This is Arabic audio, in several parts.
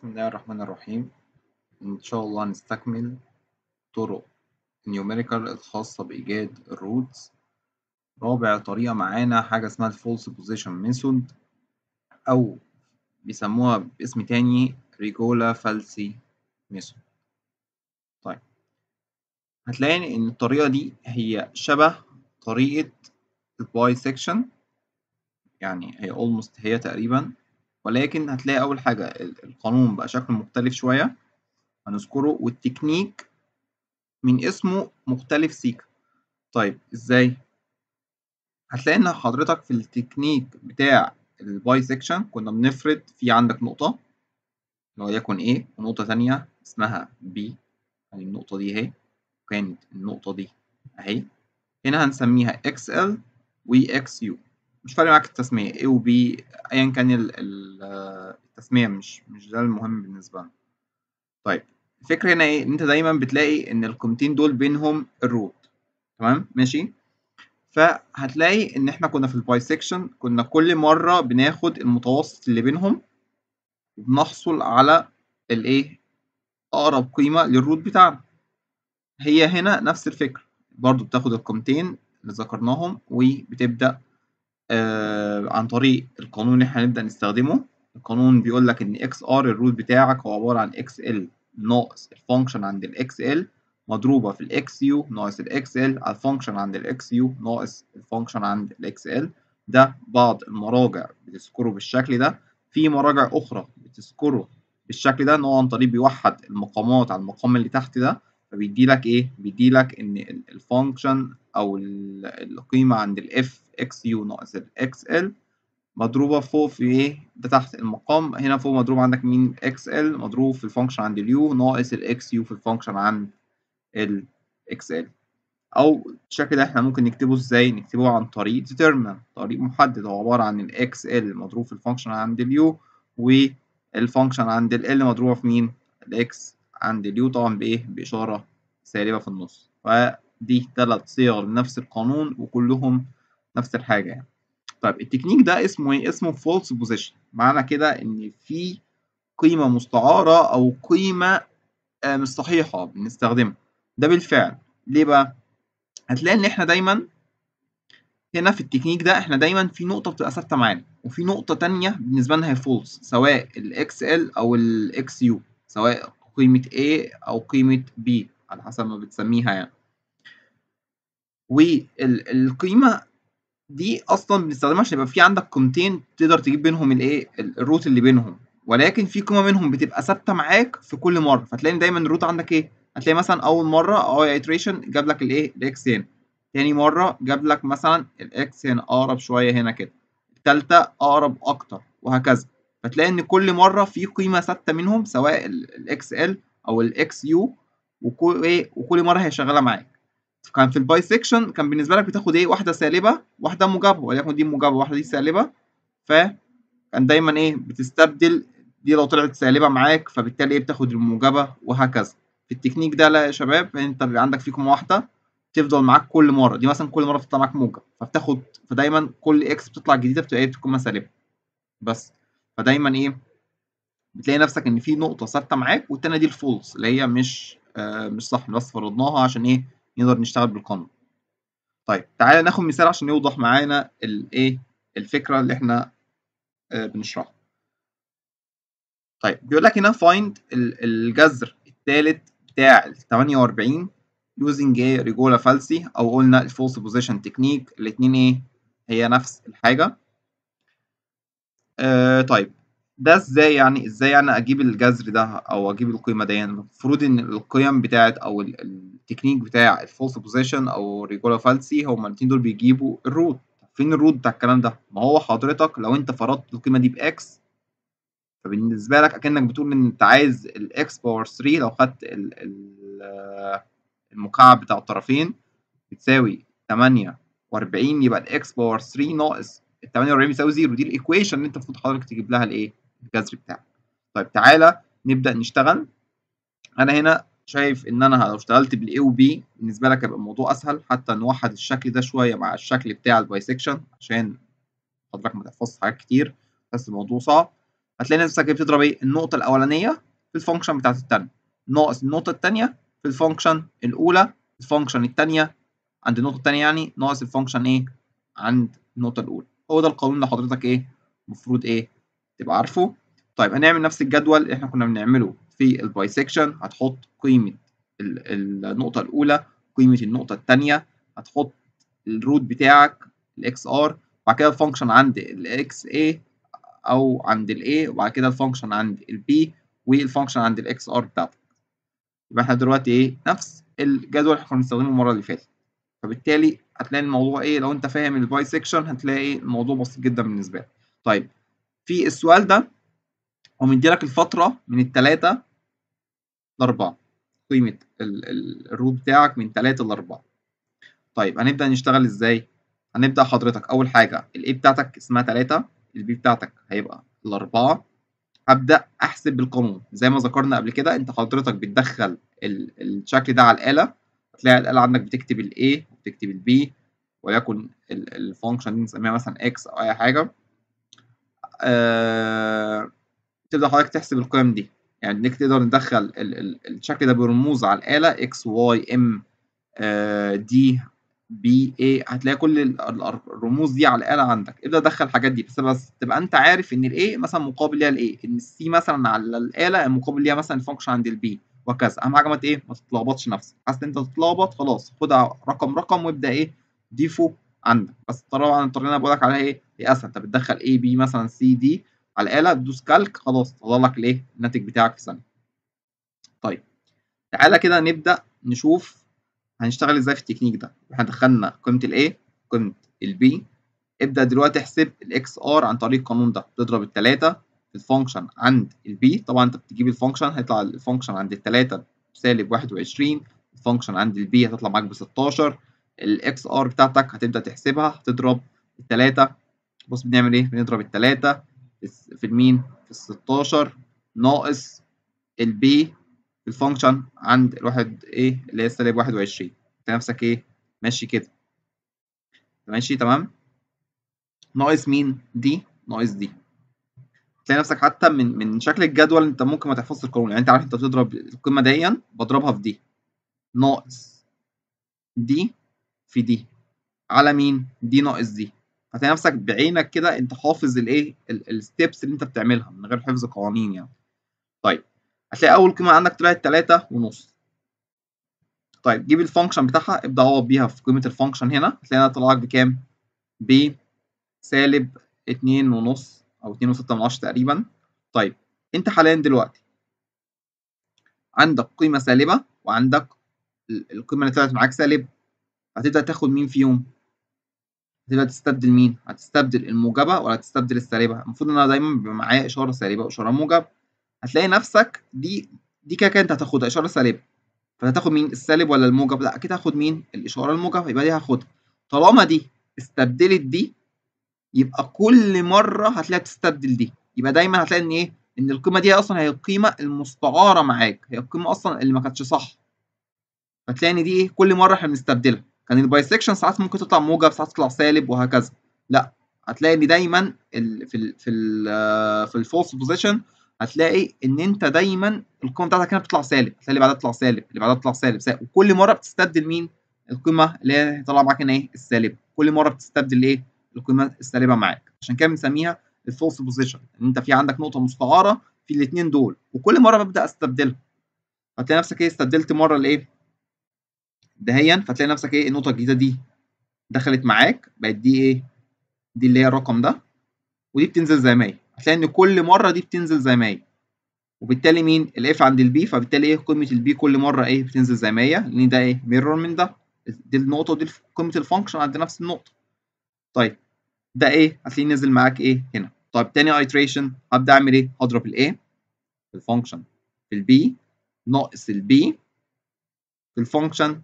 بسم الله الرحمن الرحيم إن شاء الله نستكمل طرق النيوميريكال الخاصة بإيجاد الروتس رابع طريقة معانا حاجة اسمها الفولس بوزيشن ميثود أو بيسموها باسم تاني ريجولا فالسي ميثود طيب هتلاقي إن الطريقة دي هي شبه طريقة الباي سيكشن يعني هي almost هي تقريبا ولكن هتلاقي أول حاجة القانون بقى شكله مختلف شوية هنذكره والتكنيك من اسمه مختلف سيكا طيب إزاي؟ هتلاقي إن حضرتك في التكنيك بتاع الباي سيكشن كنا بنفرد في عندك نقطة لو يكون A إيه؟ ونقطة تانية اسمها B يعني النقطة دي أهي وكانت النقطة دي أهي هنا هنسميها XL و XU مش فارق معاك التسمية A و B أيا كان التسمية مش مش ده المهم بالنسبة لنا طيب الفكرة هنا إيه إن أنت دايما بتلاقي إن القيمتين دول بينهم الروت تمام ماشي فهتلاقي إن إحنا كنا في سيكشن كنا كل مرة بناخد المتوسط اللي بينهم وبنحصل على الإيه أقرب قيمة للروت بتاعنا هي هنا نفس الفكرة برضو بتاخد القيمتين اللي ذكرناهم وبتبدأ آه، عن طريق القانون اللي احنا هنبدا نستخدمه القانون بيقول لك ان اكس ار الروت بتاعك هو عباره عن اكس ال ناقص الفانكشن عند الاكس ال مضروبه في الاكس يو ناقص الاكس ال على الفانكشن عند الاكس يو ناقص الفانكشن عند الاكس ال ده بعض المراجع بتذكره بالشكل ده في مراجع اخرى بتذكره بالشكل ده ان هو عن طريق بيوحد المقامات على المقام اللي تحت ده فبيدي لك ايه بيدي لك ان الفانكشن او القيمه عند f x u ناقص x l مضروبه فوق في ايه ده تحت المقام هنا فوق مضروب عندك مين x l مضروب في الفانكشن عند u ناقص x u في الفانكشن عند x l او الشكل ده احنا ممكن نكتبه ازاي نكتبه عن طريق determinant طريق محدد هو عباره عن x l مضروب في الفانكشن عند u والفانكشن عند ال مضروبه في مين الاكس عند اليو طبعا بايه بإشارة سالبة في النص فدي ثلاث صيغ لنفس القانون وكلهم نفس الحاجة يعني طيب التكنيك ده اسمه ايه اسمه فولس بوزيشن معنى كده ان في قيمة مستعارة او قيمة آه، مش صحيحة بنستخدمها ده بالفعل ليه بقى هتلاقي ان احنا دايما هنا في التكنيك ده احنا دايما في نقطة بتبقى ثابتة معانا وفي نقطة تانية بالنسبة لنا هي فولس سواء الـ XL او الـ XU سواء قيمة A أو قيمة B على حسب ما بتسميها يعني والقيمة دي أصلا بنستخدمها عشان يبقى في عندك قيمتين تقدر تجيب بينهم الإيه الروت اللي بينهم ولكن في قيمة منهم بتبقى ثابتة معاك في كل مرة فتلاقي دايما الروت عندك إيه هتلاقي مثلا أول مرة أه iteration جاب لك الإيه الإكس هنا تاني مرة جاب لك مثلا الإكس هنا أقرب شوية هنا كده التالتة أقرب أكتر وهكذا فتلاقي ان كل مره في قيمه ثابته منهم سواء الاكس ال او الاكس يو وكل ايه وكل مره هي شغاله معاك كان في الباي سيكشن كان بالنسبه لك بتاخد ايه واحده سالبه واحده موجبه وليكن دي موجبه واحده دي سالبه فكان دايما ايه بتستبدل دي لو طلعت سالبه معاك فبالتالي ايه بتاخد الموجبه وهكذا في التكنيك ده لا يا شباب انت بيبقى عندك فيكم واحده تفضل معاك كل مره دي مثلا كل مره بتطلع معاك موجب فبتاخد فدايما كل اكس بتطلع جديده بتبقى ايه بتكون سالبه بس فدايما ايه بتلاقي نفسك ان في نقطه ثابته معاك والتانيه دي الفولس اللي هي مش آه، مش صح بس فرضناها عشان ايه نقدر نشتغل بالقانون طيب تعالى ناخد مثال عشان يوضح معانا الايه الفكره اللي احنا آه، بنشرحها طيب بيقول لك هنا find الجذر الثالث بتاع ال 48 using a ريجولا فالسي او قلنا الفولس بوزيشن تكنيك الاثنين ايه هي نفس الحاجه آه طيب ده ازاي يعني ازاي انا يعني اجيب الجذر ده او اجيب القيمه دي يعني المفروض ان القيم بتاعت او التكنيك بتاع الفولس بوزيشن او ريجولا فالسي هما الاتنين دول بيجيبوا الروت فين الروت بتاع الكلام ده ما هو حضرتك لو انت فرضت القيمه دي باكس فبالنسبه لك اكنك بتقول ان انت عايز الاكس باور 3 لو خدت آه، المكعب بتاع الطرفين بتساوي 48 يبقى الاكس باور 3 ناقص ال 48 يساوي 0 دي الايكويشن اللي انت المفروض حضرتك تجيب لها الايه الجذر بتاعك طيب تعالى نبدا نشتغل انا هنا شايف ان انا لو اشتغلت و وبي بالنسبه لك هيبقى الموضوع اسهل حتى نوحد الشكل ده شويه مع الشكل بتاع البايسكشن عشان حضرتك ما تحفظش حاجات كتير بس الموضوع صعب هتلاقي نفسك بتضرب ايه النقطه الاولانيه في الفانكشن بتاعت الثانيه ناقص النقطه الثانيه في الفانكشن الاولى الفانكشن الثانيه عند النقطه الثانيه يعني ناقص الفانكشن ايه عند النقطه الاولى هو ده القانون اللي حضرتك ايه المفروض ايه تبقى عارفه طيب هنعمل نفس الجدول اللي احنا كنا بنعمله في البايسكشن هتحط قيمة النقطة الأولى قيمة النقطة الثانية هتحط الروت بتاعك الاكس ار بعد كده الفانكشن عند الاكس اي او عند الاي وبعد كده الفانكشن عند البي والفانكشن عند الاكس ار بتاعتك يبقى احنا دلوقتي ايه نفس الجدول اللي احنا كنا بنستخدمه المرة اللي فاتت فبالتالي هتلاقي الموضوع ايه لو انت فاهم الباي سيكشن هتلاقي إيه، الموضوع بسيط جدا بالنسبه لك طيب في السؤال ده هو مديلك الفتره من التلاتة لاربعه قيمه الروت بتاعك من تلاتة لاربعه طيب هنبدا نشتغل ازاي هنبدا حضرتك اول حاجه الاي بتاعتك اسمها تلاتة البي بتاعتك هيبقى الاربعه هبدا احسب بالقانون زي ما ذكرنا قبل كده انت حضرتك بتدخل الشكل ده على الاله هتلاقي الاله عندك بتكتب الايه تكتب البي وليكن الفانكشن دي نسميها مثلا اكس او اي حاجه آه تبدا حضرتك تحسب القيم دي يعني انك تقدر ندخل الشكل ده برموز على الاله اكس واي ام دي بي اي هتلاقي كل الرموز دي على الاله عندك ابدا دخل الحاجات دي بس بس تبقى انت عارف ان الاي مثلا مقابل ليها الاي ان السي مثلا على الاله مقابل ليها مثلا الفانكشن عند البي وكذا اهم حاجه ما ايه ما تتلخبطش نفسك حاسس ان انت تتلخبط خلاص خد رقم رقم وابدا ايه ضيفه عندك بس طبعا الطريقه اللي انا بقول لك عليها ايه هي اسهل انت بتدخل اي بي مثلا سي دي على الاله تدوس كالك خلاص تظهر لك الايه الناتج بتاعك في ثانيه طيب تعالى كده نبدا نشوف هنشتغل ازاي في التكنيك ده احنا دخلنا قيمه الاي قيمه البي ابدا دلوقتي احسب الاكس ار عن طريق القانون ده تضرب الثلاثه الفانكشن عند البي طبعا انت بتجيب الفانكشن هيطلع الفانكشن عند الثلاثة بسالب 21 الفانكشن عند البي هتطلع معاك ب 16 الاكس ار بتاعتك هتبدا تحسبها هتضرب الثلاثة بص بنعمل ايه بنضرب الثلاثة في المين في ال 16 ناقص البي الفانكشن عند الواحد ايه اللي هي سالب 21 انت نفسك ايه ماشي كده ماشي تمام ناقص مين دي ناقص دي تلاقي نفسك حتى من من شكل الجدول انت ممكن ما تحفظش القانون يعني انت عارف انت بتضرب القيمه ديا بضربها في دي ناقص دي في دي على مين دي ناقص دي هتلاقي نفسك بعينك كده انت حافظ الايه الستبس اللي انت بتعملها من غير حفظ قوانين يعني طيب هتلاقي اول قيمه عندك طلعت 3 ونص طيب جيب الفانكشن بتاعها ابدا عوض بيها في قيمه الفانكشن هنا هتلاقيها انها طلعت بكام ب سالب 2 ونص او 2.6 من عشرة تقريبا طيب انت حاليا دلوقتي عندك قيمة سالبة وعندك القيمة اللي طلعت معاك سالب هتبدأ تاخد مين فيهم؟ هتبدأ تستبدل مين؟ هتستبدل الموجبة ولا هتستبدل السالبة؟ المفروض إن أنا دايما بيبقى معايا إشارة سالبة وإشارة موجبة هتلاقي نفسك دي دي كده كده أنت هتاخدها إشارة سالبة فهتاخد مين؟ السالب ولا الموجب؟ لأ أكيد هاخد مين؟ الإشارة الموجبة يبقى دي هاخدها طالما دي استبدلت دي يبقى كل مره هتلاقيها بتستبدل دي يبقى دايما هتلاقي ان ايه ان القيمه دي اصلا هي القيمه المستعاره معاك هي القيمه اصلا اللي ما كانتش صح فتلاقي ان دي ايه كل مره احنا بنستبدلها كان الباي سكشن ساعات ممكن تطلع موجب ساعات تطلع سالب وهكذا لا هتلاقي ان دايما في الـ في الـ آه، في الفولس بوزيشن هتلاقي ان انت دايما القيمه بتاعتك هنا بتطلع سالب هتلاقي اللي بعدها تطلع سالب اللي بعدها تطلع سالب وكل مره بتستبدل مين القيمه اللي هي طالعه معاك هنا ايه السالب كل مره بتستبدل ايه القيمه السالبه معاك عشان كده بنسميها الفولس بوزيشن ان انت في عندك نقطه مستعاره في الاثنين دول وكل مره ببدا استبدلها فتلاقي نفسك ايه استبدلت مره الايه دهيا فتلاقي نفسك ايه النقطه الجديده دي دخلت معاك بقت دي ايه دي اللي هي الرقم ده ودي بتنزل زي ما هي هتلاقي ان كل مره دي بتنزل زي ما هي وبالتالي مين الاف عند البي فبالتالي ايه قيمه البي كل مره ايه بتنزل زي ما هي لان ده ايه ميرور من ده دي النقطه ودي قيمه الفانكشن عند نفس النقطه طيب ده ايه هتلاقيه نزل معاك ايه هنا طيب تاني ايتريشن هبدا اعمل ايه هضرب الاي في الفانكشن في البي ناقص البي في الفانكشن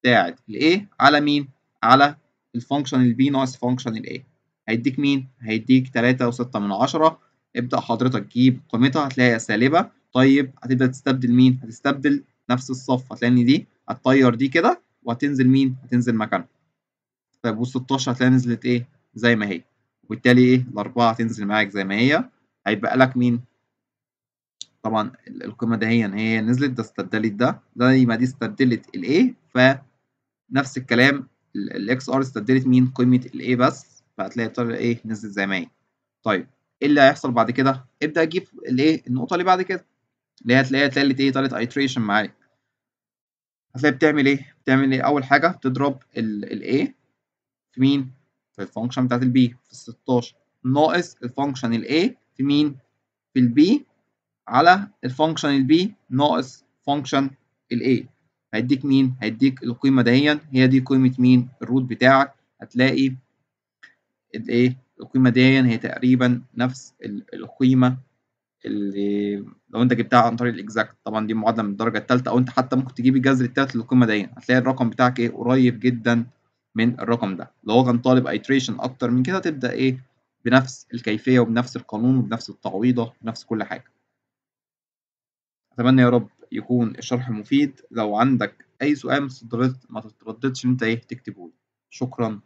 بتاعت الاي على مين على الفانكشن البي ناقص فانكشن الاي هيديك مين هيديك 3.6 من 10 ابدا حضرتك جيب قيمتها هتلاقيها سالبه طيب هتبدا تستبدل مين هتستبدل نفس الصف هتلاقي ان دي هتطير دي كده وهتنزل مين هتنزل مكانها طيب وال16 هتلاقيها نزلت ايه زي ما هي وبالتالي ايه الاربعه هتنزل معاك زي ما هي هيبقى لك مين طبعا القيمه ده هي هي نزلت ده استبدلت ده زي ما دي استبدلت الـ A، فنفس الكلام الـ ار استبدلت مين قيمه الـ A بس فهتلاقي الطريقه ايه نزلت زي ما هي طيب ايه اللي هيحصل بعد كده ابدا اجيب إيه؟ النقطه اللي بعد كده اللي هي هتلاقيها تالت ايه تالت ايتريشن معاك هتلاقي بتعمل ايه بتعمل ايه اول حاجه بتضرب الايه في مين؟ في الفانكشن بتاعت البي في 16 ناقص الفانكشن A في مين؟ في البي على الفانكشن البي ناقص فانكشن A هيديك مين؟ هيديك القيمة دهيا هي دي قيمة مين؟ الروت بتاعك هتلاقي الايه؟ القيمة دهيا هي تقريبا نفس القيمة اللي لو انت جبتها عن طريق الاكزاكت طبعا دي معادلة من الدرجة التالتة او انت حتى ممكن تجيب الجذر التالت للقيمة دهيا هتلاقي الرقم بتاعك ايه؟ قريب جدا من الرقم ده لو هو كان طالب ايتريشن اكتر من كده تبدا ايه بنفس الكيفيه وبنفس القانون وبنفس التعويضه وبنفس كل حاجه اتمنى يا رب يكون الشرح مفيد لو عندك اي سؤال ما تترددش انت ايه تكتبه لي شكرا